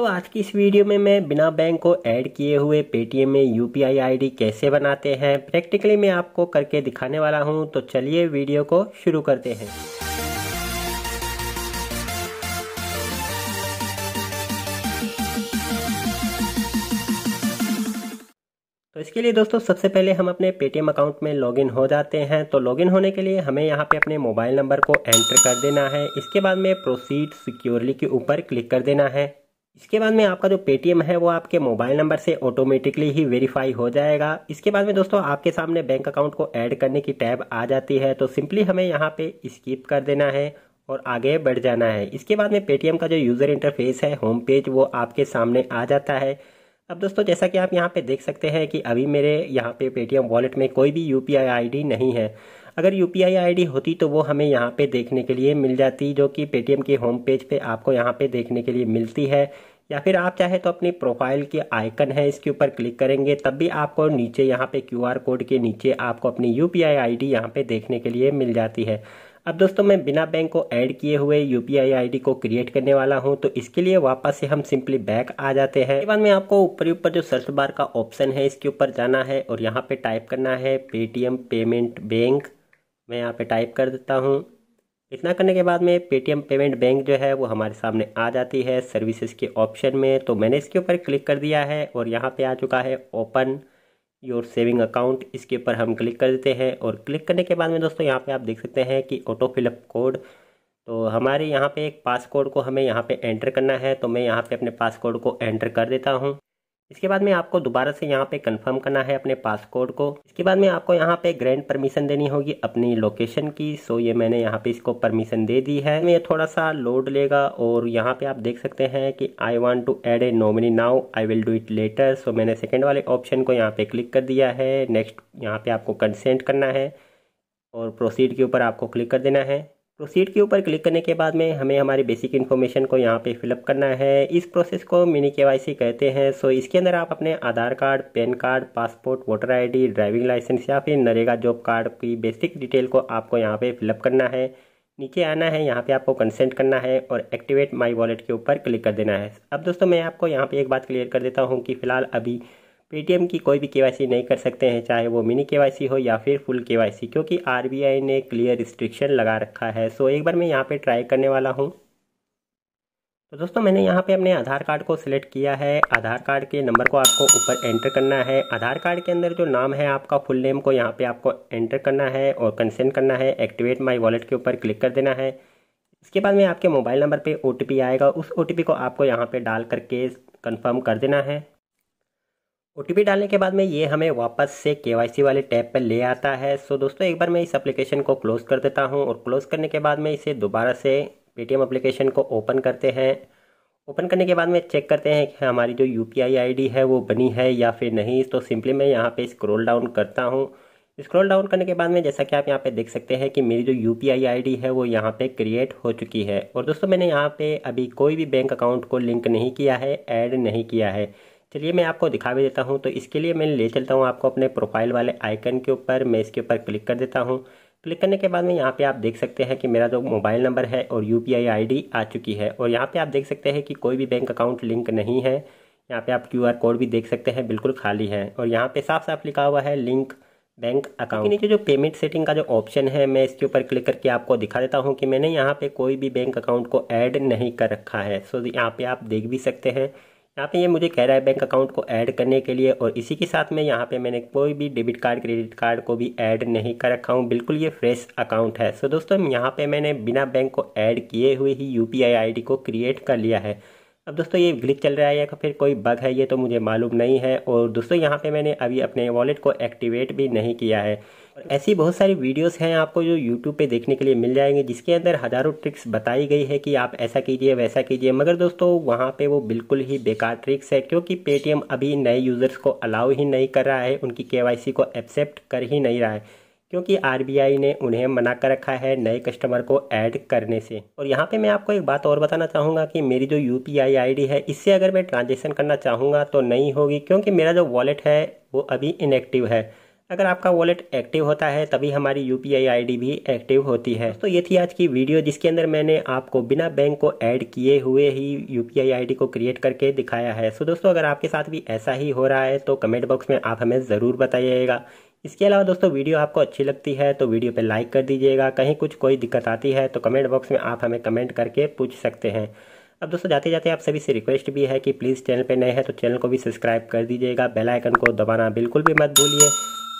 दोस्तों आज की इस वीडियो में मैं बिना बैंक को ऐड किए हुए पेटीएम में यूपीआई आईडी कैसे बनाते हैं प्रैक्टिकली मैं आपको करके दिखाने वाला हूं तो चलिए वीडियो को शुरू करते हैं तो इसके लिए दोस्तों सबसे पहले हम अपने पेटीएम अकाउंट में लॉगिन हो जाते हैं तो लॉगिन होने के लिए हमें यहाँ पे अपने मोबाइल नंबर को एंटर कर देना है इसके बाद में प्रोसीड सिक्योरली के ऊपर क्लिक कर देना है इसके बाद में आपका जो पेटीएम है वो आपके मोबाइल नंबर से ऑटोमेटिकली ही वेरीफाई हो जाएगा इसके बाद में दोस्तों आपके सामने बैंक अकाउंट को ऐड करने की टैब आ जाती है तो सिंपली हमें यहाँ पे स्किप कर देना है और आगे बढ़ जाना है इसके बाद में पेटीएम का जो यूज़र इंटरफेस है होम पेज वो आपके सामने आ जाता है अब दोस्तों जैसा कि आप यहाँ पर देख सकते हैं कि अभी मेरे यहाँ पे पेटीएम वॉलेट में कोई भी यू पी आई नहीं है अगर यू पी आई होती तो वो हमें यहाँ पर देखने के लिए मिल जाती जो कि पेटीएम के होम पेज पर आपको यहाँ पर देखने के लिए मिलती है या फिर आप चाहे तो अपनी प्रोफाइल की आइकन है इसके ऊपर क्लिक करेंगे तब भी आपको नीचे यहाँ पे क्यू कोड के नीचे आपको अपनी U P I I D यहाँ पे देखने के लिए मिल जाती है अब दोस्तों मैं बिना बैंक को ऐड किए हुए U P I I D को क्रिएट करने वाला हूं तो इसके लिए वापस से हम सिंपली बैक आ जाते हैं बाद में आपको ऊपर ऊपर जो सर्च बार का ऑप्शन है इसके ऊपर जाना है और यहाँ पे टाइप करना है पेटीएम पेमेंट बैंक मैं यहाँ पे टाइप कर देता हूँ इतना करने के बाद में पेटीएम पेमेंट बैंक जो है वो हमारे सामने आ जाती है सर्विसेज के ऑप्शन में तो मैंने इसके ऊपर क्लिक कर दिया है और यहाँ पे आ चुका है ओपन योर सेविंग अकाउंट इसके ऊपर हम क्लिक कर देते हैं और क्लिक करने के बाद में दोस्तों यहाँ पे आप देख सकते हैं कि ऑटो फिलअप कोड तो हमारे यहाँ पे एक पासकोड को हमें यहाँ पे एंटर करना है तो मैं यहाँ पे अपने पासकोड को एंटर कर देता हूँ इसके बाद में आपको दोबारा से यहाँ पे कंफर्म करना है अपने पासकोड को इसके बाद में आपको यहाँ पे ग्रैंड परमिशन देनी होगी अपनी लोकेशन की सो ये मैंने यहाँ पे इसको परमिशन दे दी है ये थोड़ा सा लोड लेगा और यहाँ पे आप देख सकते हैं कि I want to add a nominee now I will do it later so मैंने सेकेंड वाले ऑप्शन को यहाँ पे क्लिक कर दिया है नेक्स्ट यहाँ पे आपको कंसेंट करना है और प्रोसीड के ऊपर आपको क्लिक कर देना है प्रोसीड के ऊपर क्लिक करने के बाद में हमें हमारी बेसिक इन्फॉर्मेशन को यहाँ पे फिलअप करना है इस प्रोसेस को मिनी के कहते हैं सो इसके अंदर आप अपने Aadhaar card PAN card passport voter ID driving licence या फिर नरेगा जॉब कार्ड की बेसिक डिटेल को आपको यहाँ पे फिलअप करना है नीचे आना है यहाँ पर आपको कंसेंट करना है और एक्टिवेट माई वॉलेट के ऊपर क्लिक कर देना है अब दोस्तों मैं आपको यहाँ पर एक बात क्लियर कर देता हूँ कि फ़िलहाल अभी पेटीएम की कोई भी केवाईसी नहीं कर सकते हैं चाहे वो मिनी केवाईसी हो या फिर फुल केवाईसी क्योंकि आरबीआई ने क्लियर रिस्ट्रिक्शन लगा रखा है सो एक बार मैं यहाँ पे ट्राई करने वाला हूँ तो दोस्तों मैंने यहाँ पे अपने आधार कार्ड को सिलेक्ट किया है आधार कार्ड के नंबर को आपको ऊपर एंटर करना है आधार कार्ड के अंदर जो नाम है आपका फुल नेम को यहाँ पर आपको एंटर करना है और कंसेंट करना है एक्टिवेट माई वॉलेट के ऊपर क्लिक कर देना है इसके बाद में आपके मोबाइल नंबर पर ओ आएगा उस ओ को आपको यहाँ पर डाल करके कन्फर्म कर देना है ओ डालने के बाद में ये हमें वापस से के वाले टैब पर ले आता है सो दोस्तों एक बार मैं इस एप्लीकेशन को क्लोज़ कर देता हूँ और क्लोज़ करने के बाद में इसे दोबारा से पेटीएम एप्लीकेशन को ओपन करते हैं ओपन करने के बाद में चेक करते हैं कि हमारी जो यू पी है वो बनी है या फिर नहीं तो सिंपली मैं यहाँ पे स्क्रॉल डाउन करता हूँ स्क्रॉल डाउन करने के बाद में जैसा कि आप यहाँ पे देख सकते हैं कि मेरी जो यू पी है वो यहाँ पे क्रिएट हो चुकी है और दोस्तों मैंने यहाँ पे अभी कोई भी बैंक अकाउंट को लिंक नहीं किया है ऐड नहीं किया है चलिए मैं आपको दिखा भी देता हूँ तो इसके लिए मैं ले चलता हूँ आपको अपने प्रोफाइल वाले आइकन के ऊपर मैं इसके ऊपर क्लिक कर देता हूँ क्लिक करने के बाद में यहाँ पे आप देख सकते हैं कि मेरा जो मोबाइल नंबर है और यू पी आई आ चुकी है और यहाँ पे आप देख सकते हैं कि कोई भी बैंक अकाउंट लिंक नहीं है यहाँ पे आप क्यू आर कोड भी देख सकते हैं बिल्कुल खाली है और यहाँ पे साफ साफ लिखा हुआ है लिंक बैंक अकाउंट नीचे जो पेमेंट सेटिंग का जो ऑप्शन है मैं इसके ऊपर क्लिक करके आपको दिखा देता हूँ कि मैंने यहाँ पे कोई भी बैंक अकाउंट को ऐड नहीं कर रखा है सो यहाँ पे आप देख भी सकते हैं यहाँ पे ये मुझे कह रहा है बैंक अकाउंट को ऐड करने के लिए और इसी के साथ में यहाँ पे मैंने कोई भी डेबिट कार्ड क्रेडिट कार्ड को भी ऐड नहीं कर रखा हूँ बिल्कुल ये फ्रेश अकाउंट है सो दोस्तों यहाँ पे मैंने बिना बैंक को ऐड किए हुए ही यू पी को क्रिएट कर लिया है अब दोस्तों ये ग्लिच चल रहा है या फिर कोई बग है ये तो मुझे मालूम नहीं है और दोस्तों यहाँ पर मैंने अभी अपने वॉलेट को एक्टिवेट भी नहीं किया है ऐसी बहुत सारी वीडियोस हैं आपको जो यूट्यूब पे देखने के लिए मिल जाएंगे जिसके अंदर हज़ारों ट्रिक्स बताई गई है कि आप ऐसा कीजिए वैसा कीजिए मगर दोस्तों वहाँ पे वो बिल्कुल ही बेकार ट्रिक्स है क्योंकि पेटीएम अभी नए यूज़र्स को अलाउ ही नहीं कर रहा है उनकी के को एक्सेप्ट कर ही नहीं रहा है क्योंकि आर ने उन्हें मना कर रखा है नए कस्टमर को ऐड करने से और यहाँ पे मैं आपको एक बात और बताना चाहूँगा कि मेरी जो यू पी आई है इससे अगर मैं ट्रांजेक्शन करना चाहूँगा तो नहीं होगी क्योंकि मेरा जो वॉलेट है वो अभी इनएक्टिव है अगर आपका वॉलेट एक्टिव होता है तभी हमारी यू पी आई भी एक्टिव होती है तो ये थी आज की वीडियो जिसके अंदर मैंने आपको बिना बैंक को ऐड किए हुए ही यू पी आई को क्रिएट करके दिखाया है सो दोस्तों अगर आपके साथ भी ऐसा ही हो रहा है तो कमेंट बॉक्स में आप हमें ज़रूर बताइएगा इसके अलावा दोस्तों वीडियो आपको अच्छी लगती है तो वीडियो पर लाइक कर दीजिएगा कहीं कुछ कोई दिक्कत आती है तो कमेंट बॉक्स में आप हमें कमेंट करके पूछ सकते हैं अब दोस्तों जाते जाते आप सभी से रिक्वेस्ट भी है कि प्लीज़ चैनल पर नए हैं तो चैनल को भी सब्सक्राइब कर दीजिएगा बेल आइकन को दबाना बिल्कुल भी मत भूलिए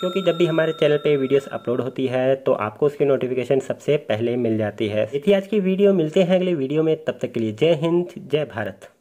क्योंकि जब भी हमारे चैनल पे वीडियोस अपलोड होती है तो आपको उसकी नोटिफिकेशन सबसे पहले मिल जाती है इसी आज की वीडियो मिलते हैं अगले वीडियो में तब तक के लिए जय हिंद जय भारत